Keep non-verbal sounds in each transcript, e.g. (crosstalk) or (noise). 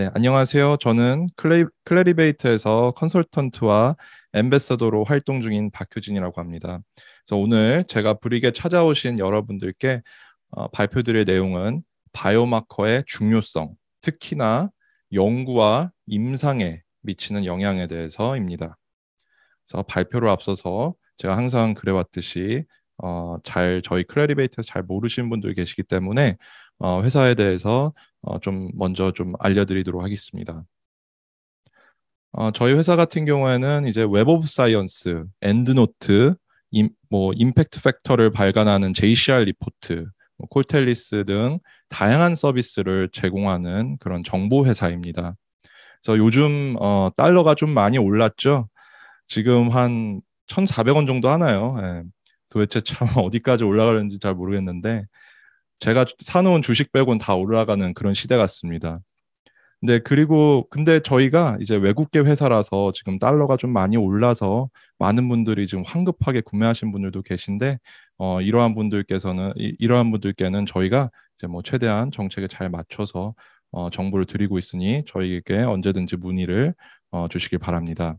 네, 안녕하세요. 저는 클레, 클레리베이트에서 컨설턴트와 엠베서더로 활동 중인 박효진이라고 합니다. 그래서 오늘 제가 브릭에 찾아오신 여러분들께 어, 발표드릴 내용은 바이오마커의 중요성, 특히나 연구와 임상에 미치는 영향에 대해서입니다. 그래서 발표를 앞서서 제가 항상 그래왔듯이 어, 잘 저희 클래리베이트에잘모르신 분들 계시기 때문에 어, 회사에 대해서 어, 좀 먼저 좀 알려드리도록 하겠습니다. 어, 저희 회사 같은 경우에는 이제 웹 오브 사이언스, 엔드노트, 임, 뭐 임팩트 팩터를 발간하는 JCR 리포트, 뭐 콜텔리스 등 다양한 서비스를 제공하는 그런 정보 회사입니다. 그래서 요즘 어, 달러가 좀 많이 올랐죠. 지금 한 1,400원 정도 하나요. 예. 도대체 참 (laughs) 어디까지 올라가는지 잘 모르겠는데 제가 사놓은 주식 빼곤 다 올라가는 그런 시대 같습니다. 근데 그리고 근데 저희가 이제 외국계 회사라서 지금 달러가 좀 많이 올라서 많은 분들이 지금 황급하게 구매하신 분들도 계신데 어, 이러한 분들께서는 이, 러한 분들께는 저희가 이제 뭐 최대한 정책에 잘 맞춰서 어, 정보를 드리고 있으니 저희에게 언제든지 문의를 어, 주시길 바랍니다.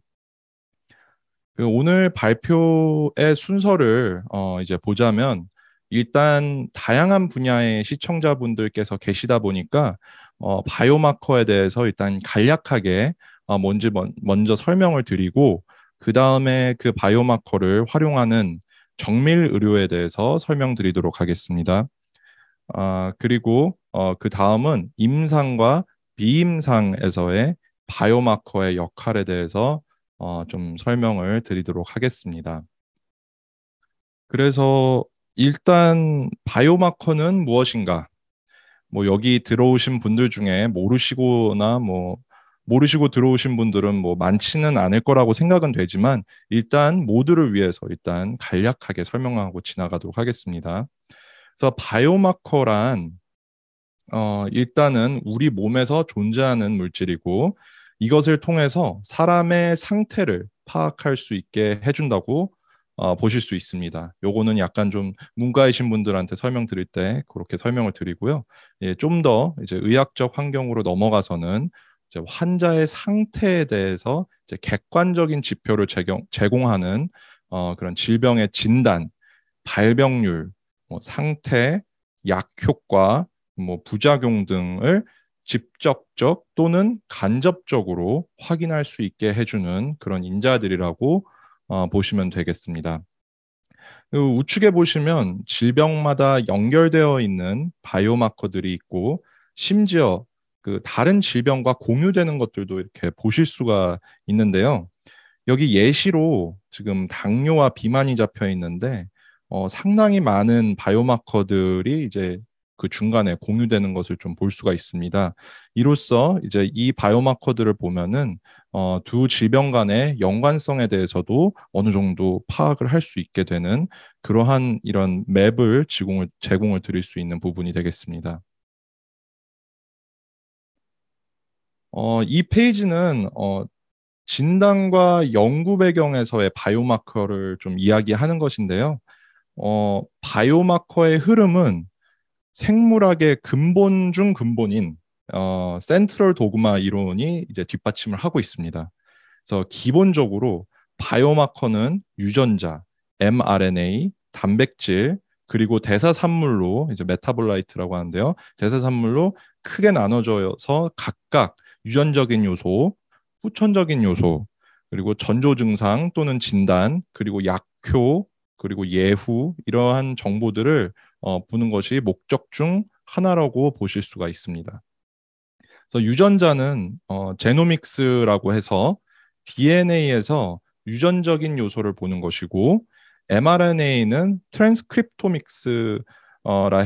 그 오늘 발표의 순서를 어, 이제 보자면 일단 다양한 분야의 시청자분들께서 계시다 보니까 어, 바이오마커에 대해서 일단 간략하게 어, 뭔지 먼, 먼저 설명을 드리고 그 다음에 그 바이오마커를 활용하는 정밀 의료에 대해서 설명드리도록 하겠습니다. 아, 그리고 어, 그 다음은 임상과 비임상에서의 바이오마커의 역할에 대해서 어, 좀 설명을 드리도록 하겠습니다. 그래서 일단 바이오마커는 무엇인가? 뭐 여기 들어오신 분들 중에 모르시거나 뭐 모르시고 들어오신 분들은 뭐 많지는 않을 거라고 생각은 되지만 일단 모두를 위해서 일단 간략하게 설명하고 지나가도록 하겠습니다. 그래서 바이오마커란 어 일단은 우리 몸에서 존재하는 물질이고 이것을 통해서 사람의 상태를 파악할 수 있게 해준다고 어, 보실 수 있습니다. 요거는 약간 좀 문과이신 분들한테 설명드릴 때 그렇게 설명을 드리고요. 예, 좀 더 이제 의학적 환경으로 넘어가서는 이제 환자의 상태에 대해서 이제 객관적인 지표를 제공, 제공하는 어, 그런 질병의 진단, 발병률, 뭐 상태, 약 효과, 뭐 부작용 등을 직접적 또는 간접적으로 확인할 수 있게 해주는 그런 인자들이라고 어, 보시면 되겠습니다. 그 우측에 보시면 질병마다 연결되어 있는 바이오마커들이 있고 심지어 그 다른 질병과 공유되는 것들도 이렇게 보실 수가 있는데요. 여기 예시로 지금 당뇨와 비만이 잡혀 있는데 어, 상당히 많은 바이오마커들이 이제 그 중간에 공유되는 것을 좀 볼 수가 있습니다. 이로써 이제 이 바이오마커들을 보면은 어, 두 질병 간의 연관성에 대해서도 어느 정도 파악을 할 수 있게 되는 그러한 이런 맵을 제공을, 제공을 드릴 수 있는 부분이 되겠습니다. 어, 이 페이지는 어, 진단과 연구 배경에서의 바이오마커를 좀 이야기하는 것인데요. 어, 바이오마커의 흐름은 생물학의 근본 중 근본인 어, 센트럴 도그마 이론이 이제 뒷받침을 하고 있습니다. 그래서 기본적으로 바이오마커는 유전자, mRNA, 단백질, 그리고 대사산물로 이제 메타볼라이트라고 하는데요. 대사산물로 크게 나눠져서 각각 유전적인 요소, 후천적인 요소, 그리고 전조 증상 또는 진단, 그리고 약효, 그리고 예후 이러한 정보들을 어, 보는 것이 목적 중 하나라고 보실 수가 있습니다. 그래서 유전자는 어, 제노믹스라고 해서 DNA에서 유전적인 요소를 보는 것이고 mRNA는 트랜스크립토믹스라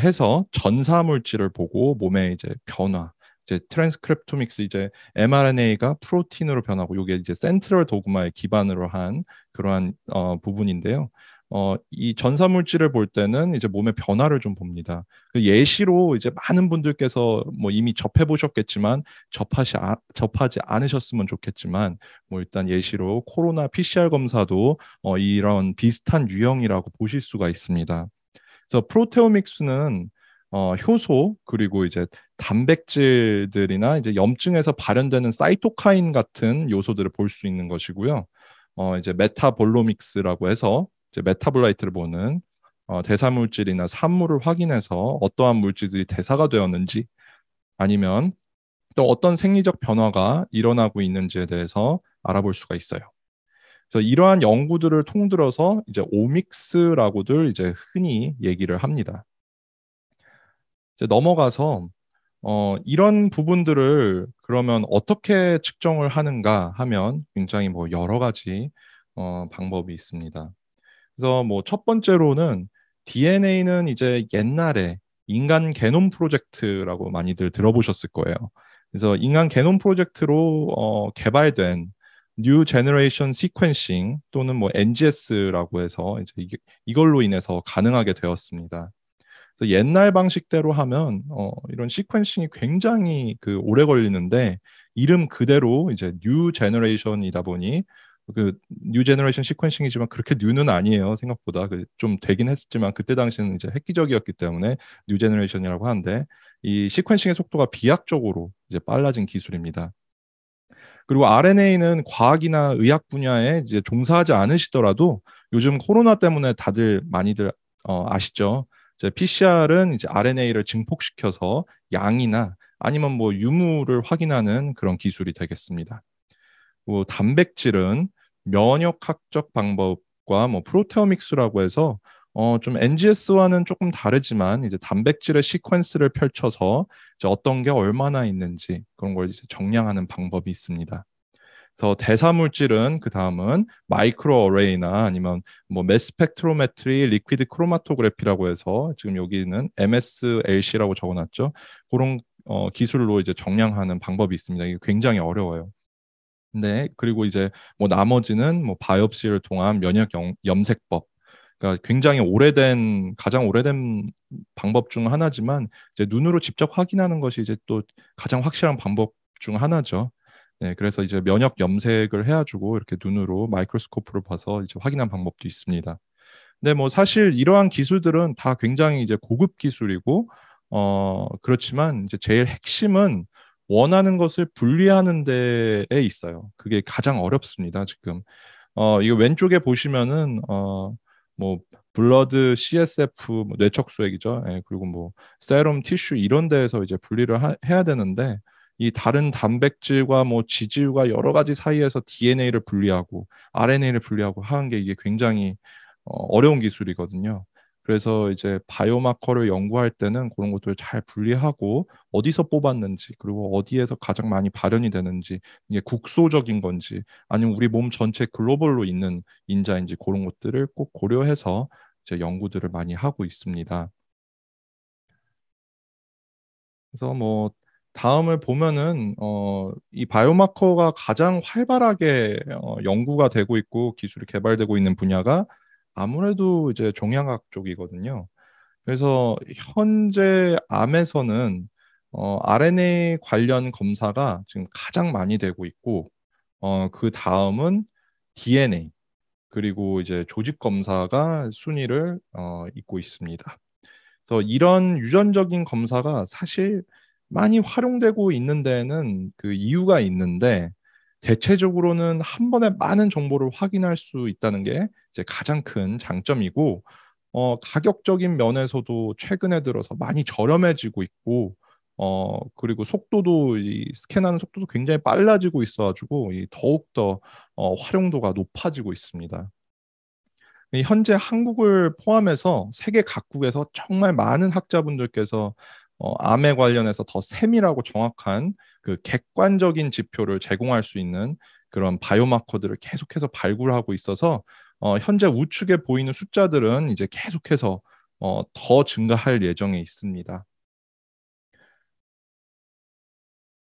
해서 전사 물질을 보고 몸의 이제 변화 이제 트랜스크립토믹스 이제 mRNA가 프로틴으로 변하고 이게 이제 센트럴 도그마에 기반으로 한 그러한 어, 부분인데요. 어, 이 전사물질을 볼 때는 이제 몸의 변화를 좀 봅니다. 그 예시로 이제 많은 분들께서 뭐 이미 접해 보셨겠지만 접하시 아, 접하지 않으셨으면 좋겠지만 뭐 일단 예시로 코로나 PCR 검사도 어, 이런 비슷한 유형이라고 보실 수가 있습니다. 그래서 프로테오믹스는 어, 효소 그리고 이제 단백질들이나 이제 염증에서 발현되는 사이토카인 같은 요소들을 볼 수 있는 것이고요. 어, 이제 메타볼로믹스라고 해서 메타볼라이트를 보는 어, 대사 물질이나 산물을 확인해서 어떠한 물질들이 대사가 되었는지 아니면 또 어떤 생리적 변화가 일어나고 있는지에 대해서 알아볼 수가 있어요. 그래서 이러한 연구들을 통틀어서 이제 오믹스라고들 이제 흔히 얘기를 합니다. 이제 넘어가서 어, 이런 부분들을 그러면 어떻게 측정을 하는가 하면 굉장히 뭐 여러 가지 어, 방법이 있습니다. 그래서 뭐 첫 번째로는 DNA는 이제 옛날에 인간 개놈 프로젝트라고 많이들 들어보셨을 거예요. 그래서 인간 개놈 프로젝트로 어, 개발된 뉴 제너레이션 시퀀싱 또는 뭐 NGS라고 해서 이제 이게, 이걸로 인해서 가능하게 되었습니다. 그래서 옛날 방식대로 하면 어, 이런 시퀀싱이 굉장히 그 오래 걸리는데 이름 그대로 이제 뉴 제너레이션이다 보니 그뉴 제너레이션 시퀀싱이지만 그렇게 뉴는 아니에요 생각보다 그 좀 되긴 했지만 그때 당시는 에 이제 획기적이었기 때문에 뉴 제너레이션이라고 하는데 이 시퀀싱의 속도가 비약적으로 이제 빨라진 기술입니다. 그리고 RNA는 과학이나 의학 분야에 이제 종사하지 않으시더라도 요즘 코로나 때문에 다들 많이들 어, 아시죠? 이제 PCR은 이제 RNA를 증폭시켜서 양이나 아니면 뭐 유무를 확인하는 그런 기술이 되겠습니다. 뭐 단백질은 면역학적 방법과 뭐 프로테오믹스라고 해서 어, 좀 NGS와는 조금 다르지만 이제 단백질의 시퀀스를 펼쳐서 이제 어떤 게 얼마나 있는지 그런 걸 이제 정량하는 방법이 있습니다. 그래서 대사 물질은 그 다음은 마이크로 어레이나 아니면 뭐 메스펙트로메트리 리퀴드 크로마토그래피라고 해서 지금 여기는 MSLC라고 적어놨죠. 그런 어, 기술로 이제 정량하는 방법이 있습니다. 이게 굉장히 어려워요. 네. 그리고 이제 뭐 나머지는 뭐 바이옵시를 통한 면역 염색법. 그러니까 굉장히 오래된 가장 오래된 방법 중 하나지만 이제 눈으로 직접 확인하는 것이 이제 또 가장 확실한 방법 중 하나죠. 네, 그래서 이제 면역 염색을 해가지고 이렇게 눈으로 마이크로스코프를 봐서 이제 확인한 방법도 있습니다. 근데 뭐 사실 이러한 기술들은 다 굉장히 이제 고급 기술이고, 어, 그렇지만 이제 제일 핵심은 원하는 것을 분리하는 데에 있어요. 그게 가장 어렵습니다. 지금 어, 이거 왼쪽에 보시면은 어, 뭐 블러드, CSF, 뭐 뇌척수액이죠. 예, 그리고 뭐 세럼, 티슈 이런 데에서 이제 분리를 하, 해야 되는데 이 다른 단백질과 뭐 지질과 여러 가지 사이에서 DNA를 분리하고 RNA를 분리하고 하는 게 이게 굉장히 어, 어려운 기술이거든요. 그래서 이제 바이오마커를 연구할 때는 그런 것들을 잘 분리하고 어디서 뽑았는지 그리고 어디에서 가장 많이 발현이 되는지 이게 국소적인 건지 아니면 우리 몸 전체 글로벌로 있는 인자인지 그런 것들을 꼭 고려해서 이제 연구들을 많이 하고 있습니다. 그래서 뭐 다음을 보면은 어, 이 바이오마커가 가장 활발하게 어, 연구가 되고 있고 기술이 개발되고 있는 분야가 아무래도 이제 종양학 쪽이거든요. 그래서 현재 암에서는 어, RNA 관련 검사가 지금 가장 많이 되고 있고 어, 그 다음은 DNA 그리고 이제 조직 검사가 순위를 어, 잇고 있습니다. 그래서 이런 유전적인 검사가 사실 많이 활용되고 있는 데는 그 이유가 있는데 대체적으로는 한 번에 많은 정보를 확인할 수 있다는 게 이제 가장 큰 장점이고 어, 가격적인 면에서도 최근에 들어서 많이 저렴해지고 있고 어, 그리고 속도도 이 스캔하는 속도도 굉장히 빨라지고 있어가지고 이 더욱더 어, 활용도가 높아지고 있습니다. 현재 한국을 포함해서 세계 각국에서 정말 많은 학자분들께서 어, 암에 관련해서 더 세밀하고 정확한 그 객관적인 지표를 제공할 수 있는 그런 바이오마커들을 계속해서 발굴하고 있어서 어, 현재 우측에 보이는 숫자들은 이제 계속해서 어, 더 증가할 예정에 있습니다.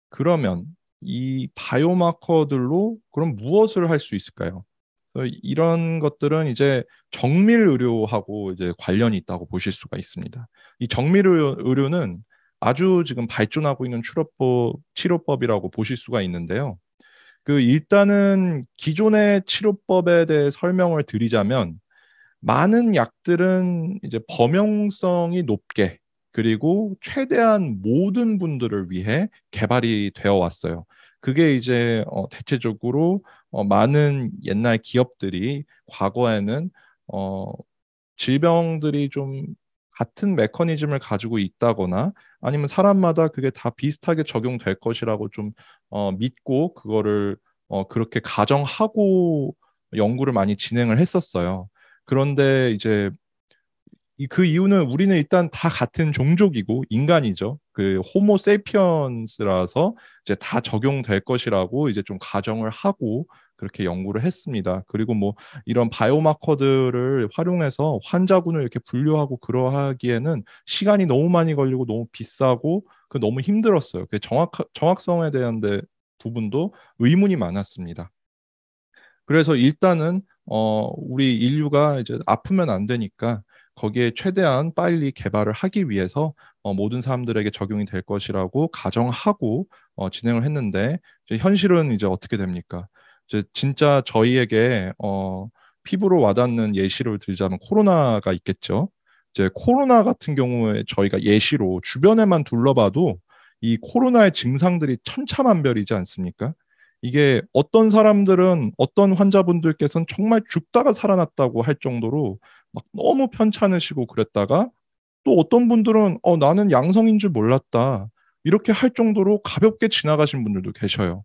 그러면 이 바이오마커들로 그럼 무엇을 할 수 있을까요? 이런 것들은 이제 정밀 의료하고 이제 관련이 있다고 보실 수가 있습니다. 이 정밀 의료는 아주 지금 발전하고 있는 치료법, 치료법이라고 보실 수가 있는데요. 그 일단은 기존의 치료법에 대해 설명을 드리자면 많은 약들은 이제 범용성이 높게 그리고 최대한 모든 분들을 위해 개발이 되어 왔어요. 그게 이제 어, 대체적으로 어, 많은 옛날 기업들이 과거에는 어, 질병들이 좀 같은 메커니즘을 가지고 있다거나 아니면 사람마다 그게 다 비슷하게 적용될 것이라고 좀 어, 믿고 그거를 어, 그렇게 가정하고 연구를 많이 진행을 했었어요. 그런데 이제 그 이유는 우리는 일단 다 같은 종족이고 인간이죠. 그 호모 세피언스라서 이제 다 적용될 것이라고 이제 좀 가정을 하고 그렇게 연구를 했습니다. 그리고 뭐 이런 바이오마커들을 활용해서 환자군을 이렇게 분류하고 그러하기에는 시간이 너무 많이 걸리고 너무 비싸고 그 너무 힘들었어요. 그 정확 정확성에 대한 데 부분도 의문이 많았습니다. 그래서 일단은 어 우리 인류가 이제 아프면 안 되니까 거기에 최대한 빨리 개발을 하기 위해서 어, 모든 사람들에게 적용이 될 것이라고 가정하고 어, 진행을 했는데 이제 현실은 이제 어떻게 됩니까? 이제 진짜 저희에게 어, 피부로 와닿는 예시를 들자면 코로나가 있겠죠. 이제 코로나 같은 경우에 저희가 예시로 주변에만 둘러봐도 이 코로나의 증상들이 천차만별이지 않습니까? 이게 어떤 사람들은 어떤 환자분들께서는 정말 죽다가 살아났다고 할 정도로 막 너무 편찮으시고 그랬다가 또 어떤 분들은 어 나는 양성인 줄 몰랐다 이렇게 할 정도로 가볍게 지나가신 분들도 계셔요.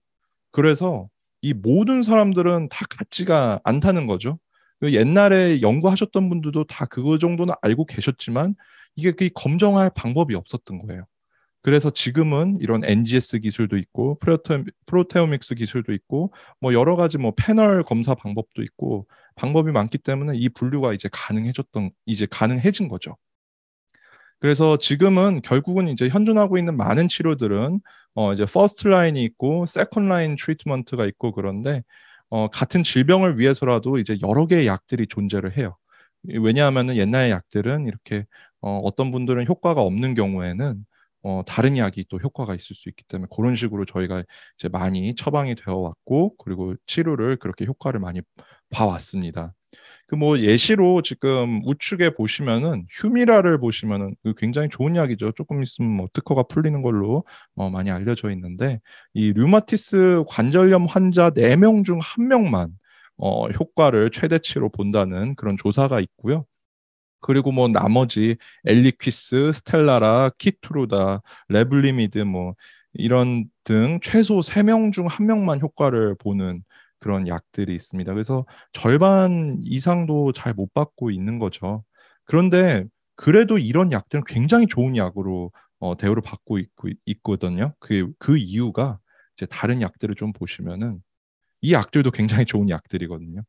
그래서 이 모든 사람들은 다 같지가 않다는 거죠. 그 옛날에 연구하셨던 분들도 다그 정도는 알고 계셨지만 이게 그 검정할 방법이 없었던 거예요. 그래서 지금은 이런 NGS 기술도 있고 프로테, 오믹스 기술도 있고 뭐 여러 가지 뭐 패널 검사 방법도 있고 방법이 많기 때문에 이 분류가 이제 가능해졌던 이제 가능해진 거죠. 그래서 지금은 결국은 이제 현존하고 있는 많은 치료들은 어 이제 퍼스트 라인이 있고 세컨 라인 트리트먼트가 있고 그런데 어 같은 질병을 위해서라도 이제 여러 개의 약들이 존재를 해요. 왜냐하면은 옛날 의 약들은 이렇게 어 어떤 분들은 효과가 없는 경우에는 어, 다른 약이 또 효과가 있을 수 있기 때문에 그런 식으로 저희가 이제 많이 처방이 되어 왔고 그리고 치료를 그렇게 효과를 많이 봐왔습니다. 그뭐 예시로 지금 우측에 보시면은 휴미라를 보시면은 그 굉장히 좋은 약이죠. 조금 있으면 뭐 특허가 풀리는 걸로 어 많이 알려져 있는데 이 류마티스 관절염 환자 4명 중 1명만 어 효과를 최대치로 본다는 그런 조사가 있고요. 그리고 뭐 나머지 엘리퀴스, 스텔라라, 키트루다 레블리미드 뭐 이런 등 최소 3명 중 1명만 효과를 보는 그런 약들이 있습니다. 그래서 절반 이상도 잘 못 받고 있는 거죠. 그런데 그래도 이런 약들은 굉장히 좋은 약으로 어, 대우를 받고 있고, 있거든요. 그, 그 이유가 이제 다른 약들을 좀 보시면은 이 약들도 굉장히 좋은 약들이거든요.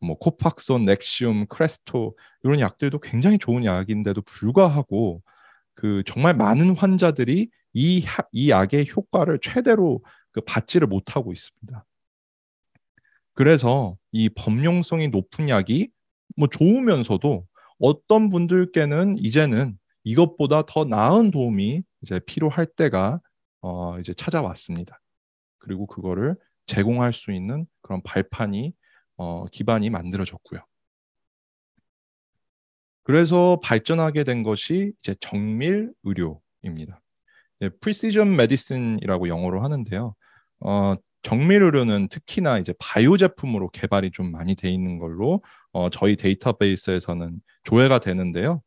뭐 코팍손, 넥시움, 크레스토 이런 약들도 굉장히 좋은 약인데도 불구하고 그 정말 많은 환자들이 이, 이 약의 효과를 최대로 그 받지를 못하고 있습니다. 그래서 이 범용성이 높은 약이 뭐 좋으면서도 어떤 분들께는 이제는 이것보다 더 나은 도움이 이제 필요할 때가 어 이제 찾아왔습니다. 그리고 그거를 제공할 수 있는 그런 발판이 어 기반이 만들어졌고요. 그래서 발전하게 된 것이 이제 정밀 의료입니다. 프리시전 예, 메디슨이라고 영어로 하는데요. 어, 정밀 의료는 특히나 이제 바이오 제품으로 개발이 좀 많이 돼 있는 걸로 어, 저희 데이터베이스에서는 조회가 되는데요.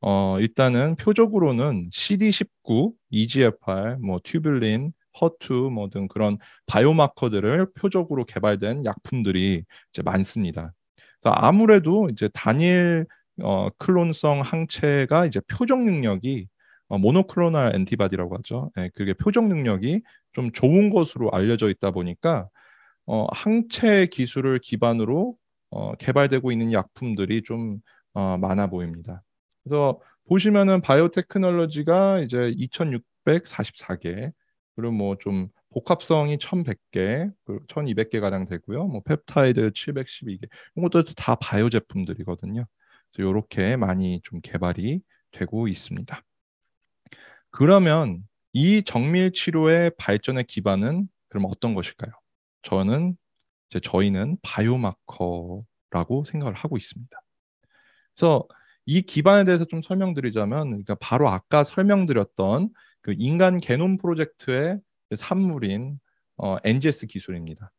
어, 일단은 표적으로는 CD19, EGFR, 뭐 튜블린, 허투 뭐등 그런 바이오마커들을 표적으로 개발된 약품들이 이제 많습니다. 그래서 아무래도 이제 단일 어, 클론성 항체가 이제 표적 능력이 어, 모노클로날 엔티바디라고 하죠. 예, 그게 표적 능력이 좀 좋은 것으로 알려져 있다 보니까 어, 항체 기술을 기반으로 어, 개발되고 있는 약품들이 좀 어, 많아 보입니다. 그래서 보시면은 바이오테크놀로지가 이제 2,644개 그리고 뭐 좀 복합성이 1,100개, 1,200개 가량 되고요. 뭐 펩타이드 712개 이런 것도 다 바이오 제품들이거든요. 그래서 이렇게 많이 좀 개발이 되고 있습니다. 그러면 이 정밀 치료의 발전의 기반은 그럼 어떤 것일까요? 저는 이제 저희는 바이오마커라고 생각을 하고 있습니다. 그래서 이 기반에 대해서 좀 설명드리자면 그러니까 바로 아까 설명드렸던 그 인간 게놈 프로젝트의 그 산물인 어, NGS 기술입니다.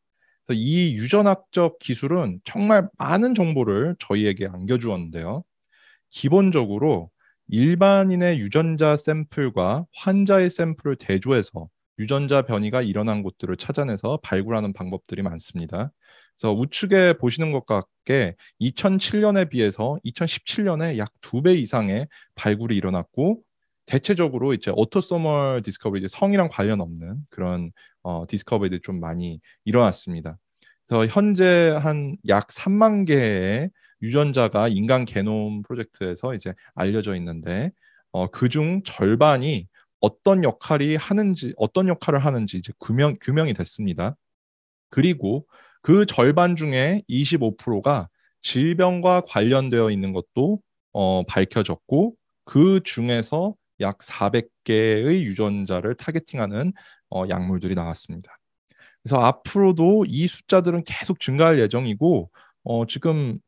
그래서 이 유전학적 기술은 정말 많은 정보를 저희에게 안겨주었는데요. 기본적으로 일반인의 유전자 샘플과 환자의 샘플을 대조해서 유전자 변이가 일어난 곳들을 찾아내서 발굴하는 방법들이 많습니다. 그래서 우측에 보시는 것과 같게 2007년에 비해서 2017년에 약 두 배 이상의 발굴이 일어났고 대체적으로 이제 오토소멀 디스커버리 성이랑 관련 없는 그런 어, 디스커버리들이 좀 많이 일어났습니다. 그래서 현재 한 약 3만 개의 유전자가 인간 게놈 프로젝트에서 이제 알려져 있는데 어, 그 중 절반이 어떤 역할이 하는지 어떤 역할을 하는지 이제 규명 규명이 됐습니다. 그리고 그 절반 중에 25%가 질병과 관련되어 있는 것도 어, 밝혀졌고 그 중에서 약 400개의 유전자를 타겟팅하는 어, 약물들이 나왔습니다. 그래서 앞으로도 이 숫자들은 계속 증가할 예정이고 어, 지금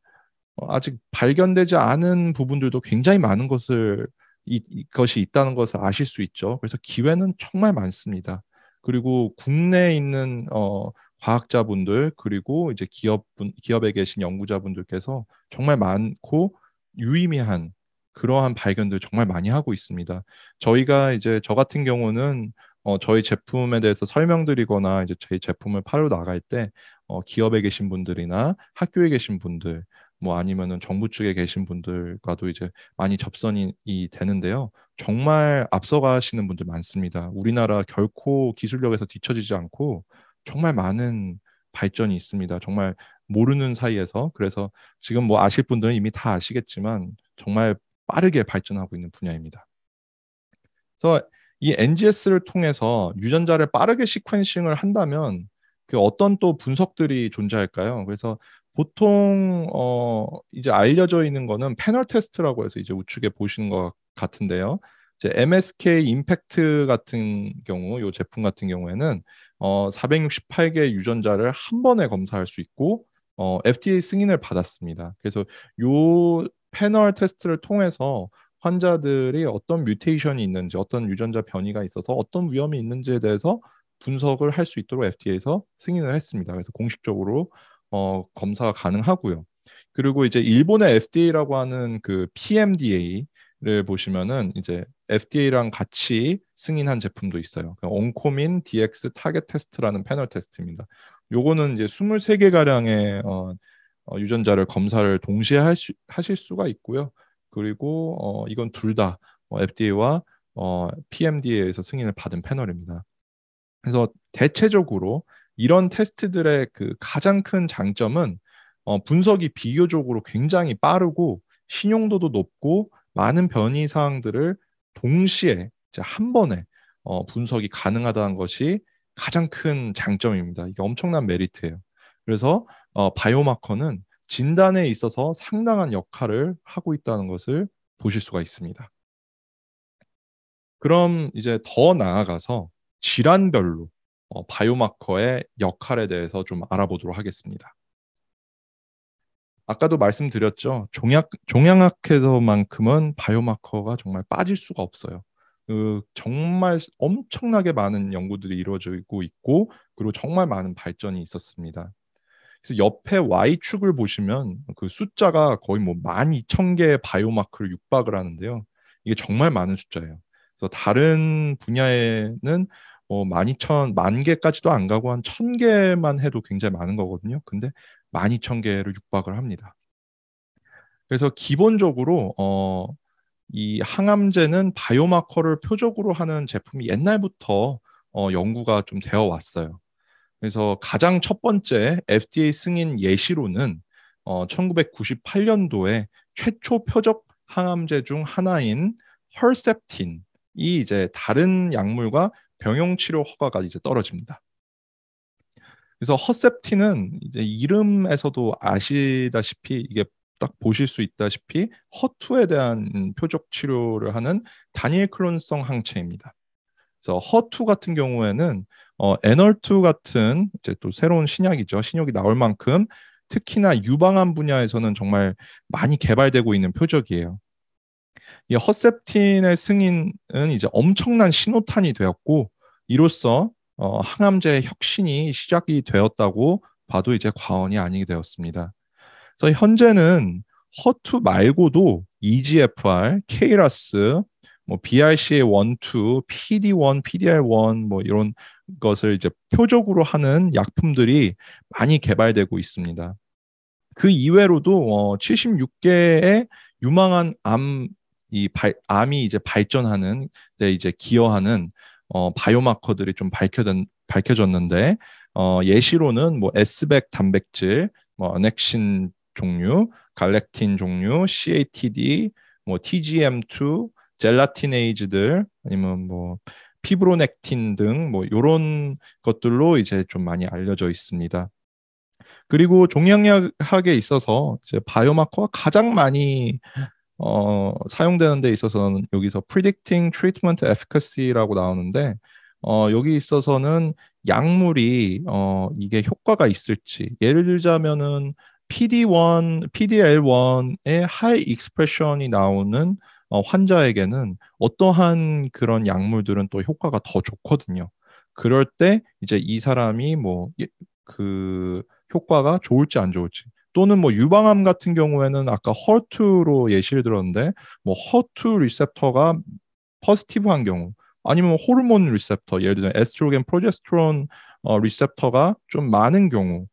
어, 아직 발견되지 않은 부분들도 굉장히 많은 것을 이, 이것이 있다는 것을 아실 수 있죠. 그래서 기회는 정말 많습니다. 그리고 국내에 있는 어, 과학자분들 그리고 이제 기업분 기업에 계신 연구자분들께서 정말 많고 유의미한 그러한 발견들 정말 많이 하고 있습니다. 저희가 이제 저 같은 경우는 어, 저희 제품에 대해서 설명드리거나 이제 저희 제품을 팔로 나갈 때 어, 기업에 계신 분들이나 학교에 계신 분들 뭐 아니면은 정부 측에 계신 분들과도 이제 많이 접선이 되는데요. 정말 앞서가시는 분들 많습니다. 우리나라 결코 기술력에서 뒤처지지 않고 정말 많은 발전이 있습니다. 정말 모르는 사이에서 그래서 지금 뭐 아실 분들은 이미 다 아시겠지만 정말 빠르게 발전하고 있는 분야입니다. 그래서 이 NGS를 통해서 유전자를 빠르게 시퀀싱을 한다면 그 어떤 또 분석들이 존재할까요? 그래서 보통 어 이제 알려져 있는 거는 패널 테스트라고 해서 이제 우측에 보시는 것 같은데요. 이제 MSK 임팩트 같은 경우, 요 제품 같은 경우에는 어 468개 유전자를 한 번에 검사할 수 있고 어 FDA 승인을 받았습니다. 그래서 요 패널 테스트를 통해서 환자들이 어떤 뮤테이션이 있는지, 어떤 유전자 변이가 있어서 어떤 위험이 있는지에 대해서 분석을 할 수 있도록 FDA에서 승인을 했습니다. 그래서 공식적으로 어, 검사가 가능하고요. 그리고 이제 일본의 FDA라고 하는 그 PMDA를 보시면은 이제 FDA랑 같이 승인한 제품도 있어요. 그 온코민 DX 타겟 테스트라는 패널 테스트입니다. 요거는 이제 23개 가량의 어, 어, 유전자를 검사를 동시에 하시, 하실 수가 있고요. 그리고 어, 이건 둘다 어, FDA와 어, PMDA에서 승인을 받은 패널입니다. 그래서 대체적으로 이런 테스트들의 그 가장 큰 장점은 어, 분석이 비교적으로 굉장히 빠르고 신용도도 높고 많은 변이 사항들을 동시에 한 번에 어, 분석이 가능하다는 것이 가장 큰 장점입니다. 이게 엄청난 메리트예요. 그래서 어, 바이오마커는 진단에 있어서 상당한 역할을 하고 있다는 것을 보실 수가 있습니다. 그럼 이제 더 나아가서 질환별로 어, 바이오마커의 역할에 대해서 좀 알아보도록 하겠습니다. 아까도 말씀드렸죠. 종양, 종양학에서만큼은 바이오마커가 정말 빠질 수가 없어요. 그 정말 엄청나게 많은 연구들이 이루어지고 있고 그리고 정말 많은 발전이 있었습니다. 그래서 옆에 Y축을 보시면 그 숫자가 거의 뭐 12,000개의 바이오마커를 육박을 하는데요. 이게 정말 많은 숫자예요. 그래서 다른 분야에는 어, 뭐 12,000, 만 개까지도 안 가고 한 1,000개만 해도 굉장히 많은 거거든요. 근데 12,000개를 육박을 합니다. 그래서 기본적으로 어, 이 항암제는 바이오마커를 표적으로 하는 제품이 옛날부터 어, 연구가 좀 되어 왔어요. 그래서 가장 첫 번째 FDA 승인 예시로는 어, 1998년도에 최초 표적 항암제 중 하나인 헐셉틴이 이제 다른 약물과 병용 치료 허가가 이제 떨어집니다. 그래서 허셉틴은 이제 이름에서도 아시다시피 이게 딱 보실 수 있다시피 허투에 대한 표적 치료를 하는 다니엘 클론성 항체입니다. 그래서 허투 같은 경우에는 어, 에널투 같은 이제 또 새로운 신약이죠. 신약이 나올 만큼 특히나 유방암 분야에서는 정말 많이 개발되고 있는 표적이에요. 이 허셉틴의 승인은 이제 엄청난 신호탄이 되었고 이로써 어, 항암제 혁신이 시작이 되었다고 봐도 이제 과언이 아니게 되었습니다. 그래서 현재는 허투 말고도 EGFR, KRAS, 뭐 BRCA1, 2, PD1, PDL1 뭐 이런 것을 이제 표적으로 하는 약품들이 많이 개발되고 있습니다. 그 이외로도 어, 76개의 유망한 암이 암이 이제 발전하는 데 이제 기여하는 어, 바이오마커들이 좀 밝혀된, 밝혀졌는데 어, 예시로는 뭐 S백 단백질, 뭐 어넥신 종류, 갈렉틴 종류, CATD, 뭐 TGM2, 젤라틴에이즈들 아니면 뭐 피브로넥틴 등뭐요런 것들로 이제 좀 많이 알려져 있습니다. 그리고 종양약학에 있어서 이제 바이오마커가 가장 많이 어, 사용되는 데 있어서는 여기서 predicting treatment efficacy라고 나오는데 어, 여기 있어서는 약물이 어, 이게 효과가 있을지 예를 들자면은 PD1, PDL1의 하이 익스프레션이 나오는 어, 환자에게는 어떠한 그런 약물들은 또 효과가 더 좋거든요. 그럴 때 이제 이 사람이 뭐그 예, 효과가 좋을지 안 좋을지 또는 뭐 유방암 같은 경우에는 아까 허투로 예시를 들었는데 뭐 허투 리셉터가 포지티브한 경우 아니면 호르몬 리셉터 예를 들면 에스트로겐 프로제스테론 어, 리셉터가 좀 많은 경우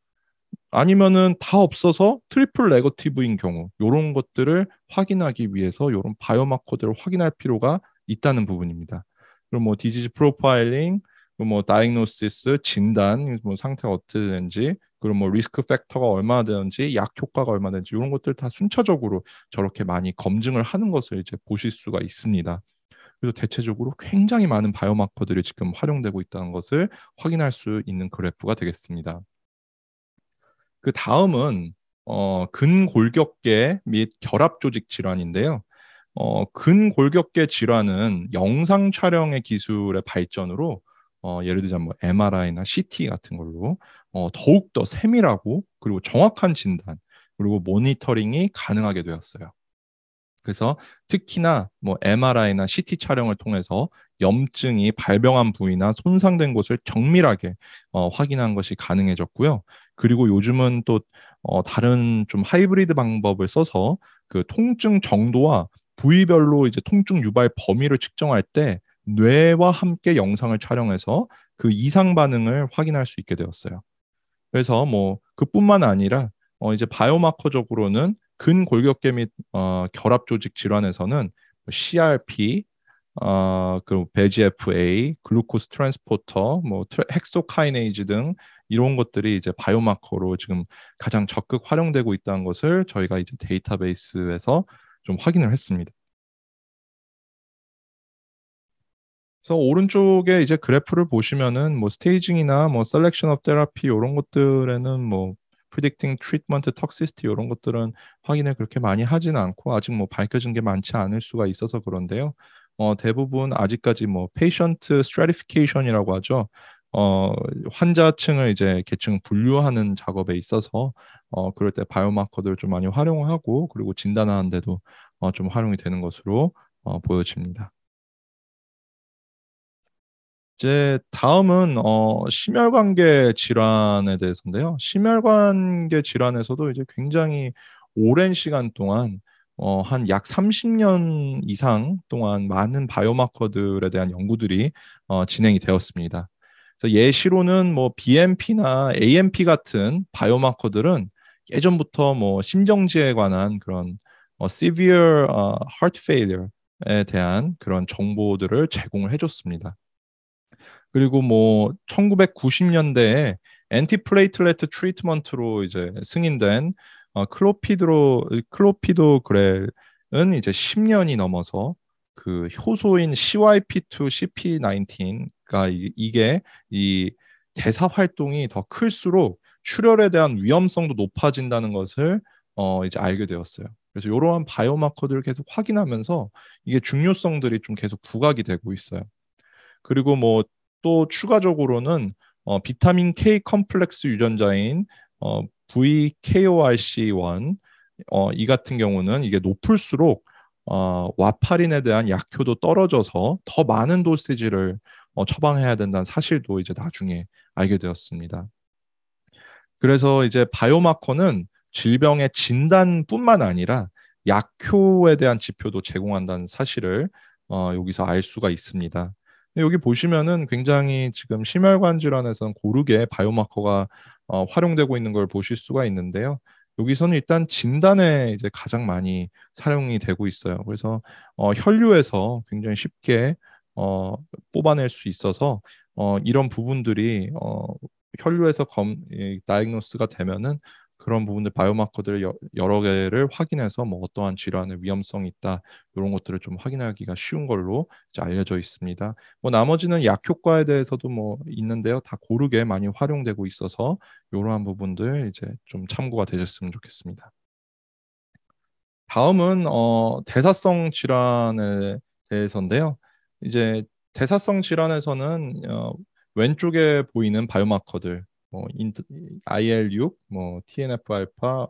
아니면은 다 없어서 트리플 네거티브인 경우 요런 것들을 확인하기 위해서 요런 바이오마커들을 확인할 필요가 있다는 부분입니다. 그럼 뭐디지지 프로파일링, 뭐 다이그노시스 진단, 뭐 상태가 어떻게 되는지 그리고 뭐 리스크 팩터가 얼마나 되는지 약 효과가 얼마나 되는지 이런 것들 다 순차적으로 저렇게 많이 검증을 하는 것을 이제 보실 수가 있습니다. 그래서 대체적으로 굉장히 많은 바이오마커들이 지금 활용되고 있다는 것을 확인할 수 있는 그래프가 되겠습니다. 그 다음은 어, 근골격계 및 결합조직 질환인데요. 어, 근골격계 질환은 영상 촬영의 기술의 발전으로 어, 예를 들자면 뭐 MRI나 CT 같은 걸로 어, 더욱 더 세밀하고 그리고 정확한 진단 그리고 모니터링이 가능하게 되었어요. 그래서 특히나 뭐 MRI나 CT 촬영을 통해서 염증이 발병한 부위나 손상된 곳을 정밀하게 어, 확인한 것이 가능해졌고요. 그리고 요즘은 또 어, 다른 좀 하이브리드 방법을 써서 그 통증 정도와 부위별로 이제 통증 유발 범위를 측정할 때 뇌와 함께 영상을 촬영해서 그 이상 반응을 확인할 수 있게 되었어요. 그래서 뭐 그뿐만 아니라 어 이제 바이오마커적으로는 근골격계 및 어, 결합 조직 질환에서는 뭐 CRP, 어, 그리고 베지FA, 글루코스 트랜스포터, 뭐 트레, 헥소카이네이즈 등 이런 것들이 이제 바이오마커로 지금 가장 적극 활용되고 있다는 것을 저희가 이제 데이터베이스에서 좀 확인을 했습니다. 그래서 오른쪽에 이제 그래프를 보시면은 뭐 스테이징이나 뭐 셀렉션 업 테라피 이런 것들에는 뭐 프리딕팅 트리트먼트 턱시스티 이런 것들은 확인을 그렇게 많이 하진 않고 아직 뭐 밝혀진 게 많지 않을 수가 있어서 그런데요. 어, 대부분 아직까지 뭐 페이션트 스트레티피케이션이라고 하죠. 어, 환자층을 이제 계층 분류하는 작업에 있어서 어, 그럴 때 바이오마커들을 좀 많이 활용하고 그리고 진단하는 데도 어, 좀 활용이 되는 것으로 어, 보여집니다. 이제 다음은 어, 심혈관계 질환에 대해서인데요. 심혈관계 질환에서도 이제 굉장히 오랜 시간 동안 어, 한 약 30년 이상 동안 많은 바이오마커들에 대한 연구들이 어, 진행이 되었습니다. 그래서 예시로는 뭐 BMP나 AMP 같은 바이오마커들은 예전부터 뭐 심정지에 관한 그런 어, severe uh, heart failure에 대한 그런 정보들을 제공을 해줬습니다. 그리고 뭐 1990년대에 엔티플레이틀레트 트리트먼트로 이제 승인된 어, 클로피드로 클로피도 그래은 이제 10년이 넘어서 그 효소인 CYP2 CP19가 이, 이게 이 대사 활동이 더 클수록 출혈에 대한 위험성도 높아진다는 것을 어 이제 알게 되었어요. 그래서 이러한 바이오마커들을 계속 확인하면서 이게 중요성들이 좀 계속 부각이 되고 있어요. 그리고 뭐또 추가적으로는 어, 비타민 K 컴플렉스 유전자인 어, VKORC1 어, 이 같은 경우는 이게 높을수록 어, 와파린에 대한 약효도 떨어져서 더 많은 도세지를 어, 처방해야 된다는 사실도 이제 나중에 알게 되었습니다. 그래서 이제 바이오마커는 질병의 진단뿐만 아니라 약효에 대한 지표도 제공한다는 사실을 어, 여기서 알 수가 있습니다. 여기 보시면은 굉장히 지금 심혈관 질환에서는 고르게 바이오마커가 어, 활용되고 있는 걸 보실 수가 있는데요. 여기서는 일단 진단에 이제 가장 많이 사용이 되고 있어요. 그래서 어, 혈류에서 굉장히 쉽게 어, 뽑아낼 수 있어서 어, 이런 부분들이 어, 혈류에서 검 다이그노스가 되면은 그런 부분들 바이오마커들 여, 러 개를 확인해서 뭐 어떠한 질환의 위험성이 있다 이런 것들을 좀 확인하기가 쉬운 걸로 알려져 있습니다. 뭐 나머지는 약 효과에 대해서도 뭐 있는데요. 다 고르게 많이 활용되고 있어서 이러한 부분들 이제 좀 참고가 되셨으면 좋겠습니다. 다음은 어, 대사성 질환에 대해서인데요. 이제 대사성 질환에서는 어, 왼쪽에 보이는 바이오마커들 뭐 인트, IL6, 뭐 TNF 알파,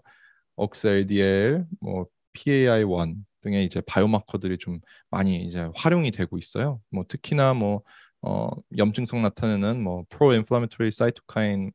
OXLDL, 뭐 PAI1 등의 이제 바이오마커들이 좀 많이 이제 활용이 되고 있어요. 뭐 특히나 뭐 어, 염증성 나타내는 뭐 프로인플라메토리 사이토카인이나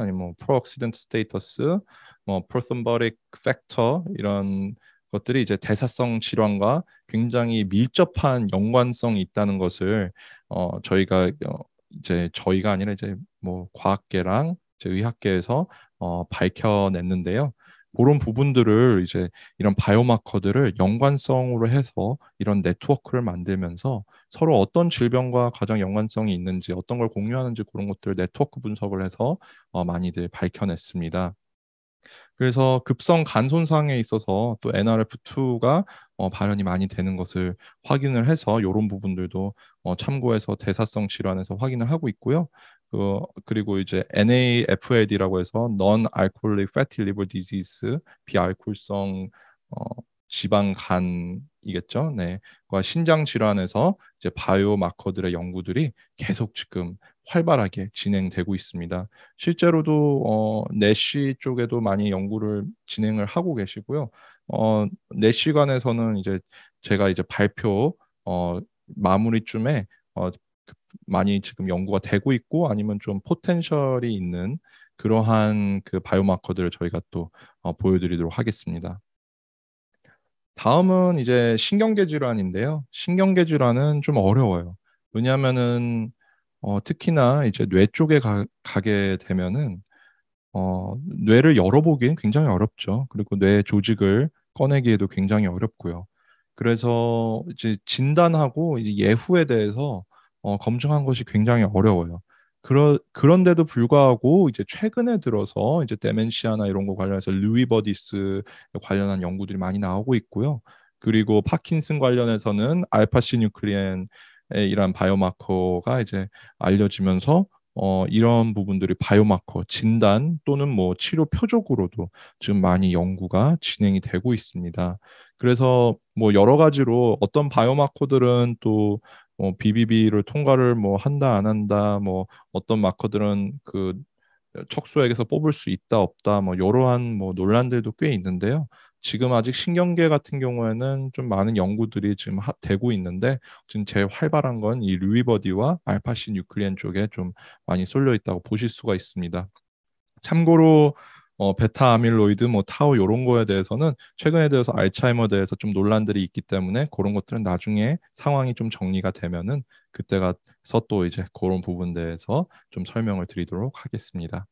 아니 면뭐 프로옥시던트 스테이터스, 뭐 프로텀버릭 팩터 뭐 이런 것들이 이제 대사성 질환과 굉장히 밀접한 연관성이 있다는 것을 어, 저희가 어, 이제 저희가 아니라 이제 뭐 과학계랑 이제 의학계에서 어, 밝혀냈는데요. 그런 부분들을 이제 이런 바이오마커들을 연관성으로 해서 이런 네트워크를 만들면서 서로 어떤 질병과 가장 연관성이 있는지 어떤 걸 공유하는지 그런 것들 을 네트워크 분석을 해서 어, 많이들 밝혀냈습니다. 그래서 급성 간 손상에 있어서 또 NRF2가 어, 발현이 많이 되는 것을 확인을 해서 이런 부분들도 어, 참고해서 대사성 질환에서 확인을 하고 있고요. 그, 그리고 이제 NAFLD라고 해서 Non-Alcoholic Fatty Liver Disease 비알코올성 어, 지방간이겠죠. 네. 과 신장 질환에서 이제 바이오 마커들의 연구들이 계속 지금 활발하게 진행되고 있습니다. 실제로도 어, 내시 네 쪽에도 많이 연구를 진행을 하고 계시고요. 어, 내시간에서는 이제 제가 이제 발표 어, 마무리쯤에 어, 그 많이 지금 연구가 되고 있고 아니면 좀 포텐셜이 있는 그러한 그 바이오마커들을 저희가 또 어, 보여드리도록 하겠습니다. 다음은 이제 신경계 질환인데요. 신경계 질환은 좀 어려워요. 왜냐하면은 어, 특히나 이제 뇌 쪽에 가, 게 되면은 어, 뇌를 열어보기는 굉장히 어렵죠. 그리고 뇌 조직을 꺼내기에도 굉장히 어렵고요. 그래서 이제 진단하고 이제 예후에 대해서 어, 검증한 것이 굉장히 어려워요. 그러, 그런데도 불구하고 이제 최근에 들어서 이제 데멘시아나 이런 거 관련해서 루이 버디스 관련한 연구들이 많이 나오고 있고요. 그리고 파킨슨 관련해서는 알파 시뉴클리엔 이란 바이오마커가 이제 알려지면서 어, 이런 부분들이 바이오마커 진단 또는 뭐 치료 표적으로도 지금 많이 연구가 진행이 되고 있습니다. 그래서 뭐 여러 가지로 어떤 바이오마커들은 또 뭐 BBB를 통과를 뭐 한다 안 한다 뭐 어떤 마커들은 그 척수액에서 뽑을 수 있다 없다 뭐 이러한 뭐 논란들도 꽤 있는데요. 지금 아직 신경계 같은 경우에는 좀 많은 연구들이 지금 하, 되고 있는데 지금 제일 활발한 건 이 루이버디와 알파시 뉴클리엔 쪽에 좀 많이 쏠려 있다고 보실 수가 있습니다. 참고로 어, 베타 아밀로이드, 뭐 타우 이런 거에 대해서는 최근에 대해서 알츠하이머에 대해서 좀 논란들이 있기 때문에 그런 것들은 나중에 상황이 좀 정리가 되면은 그때가서 또 이제 그런 부분 대해서 좀 설명을 드리도록 하겠습니다.